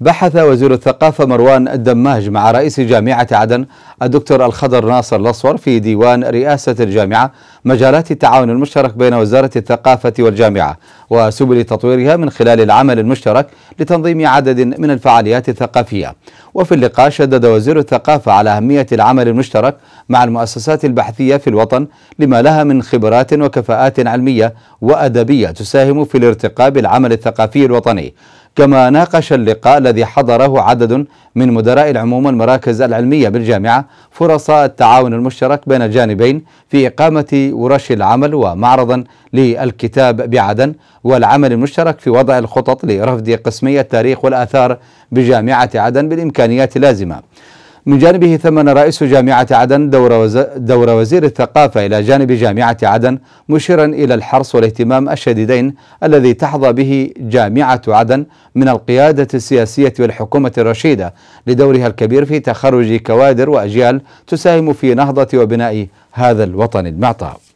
بحث وزير الثقافة مروان الدماج مع رئيس جامعة عدن الدكتور الخضر ناصر الأصفر في ديوان رئاسة الجامعة مجالات التعاون المشترك بين وزارة الثقافة والجامعة وسبل تطويرها من خلال العمل المشترك لتنظيم عدد من الفعاليات الثقافية وفي اللقاء شدد وزير الثقافة على أهمية العمل المشترك مع المؤسسات البحثية في الوطن لما لها من خبرات وكفاءات علمية وأدبية تساهم في الارتقاء بالعمل الثقافي الوطني كما ناقش اللقاء الذي حضره عدد من مدراء العموم المراكز العلمية بالجامعة فرص التعاون المشترك بين الجانبين في إقامة ورش العمل ومعرضا للكتاب بعدن والعمل المشترك في وضع الخطط لرفض قسمية التاريخ والآثار بجامعة عدن بالإمكانيات اللازمة من جانبه ثمن رئيس جامعة عدن دور, دور وزير الثقافة إلى جانب جامعة عدن مشيرا إلى الحرص والاهتمام الشديدين الذي تحظى به جامعة عدن من القيادة السياسية والحكومة الرشيدة لدورها الكبير في تخرج كوادر وأجيال تساهم في نهضة وبناء هذا الوطن المعطاء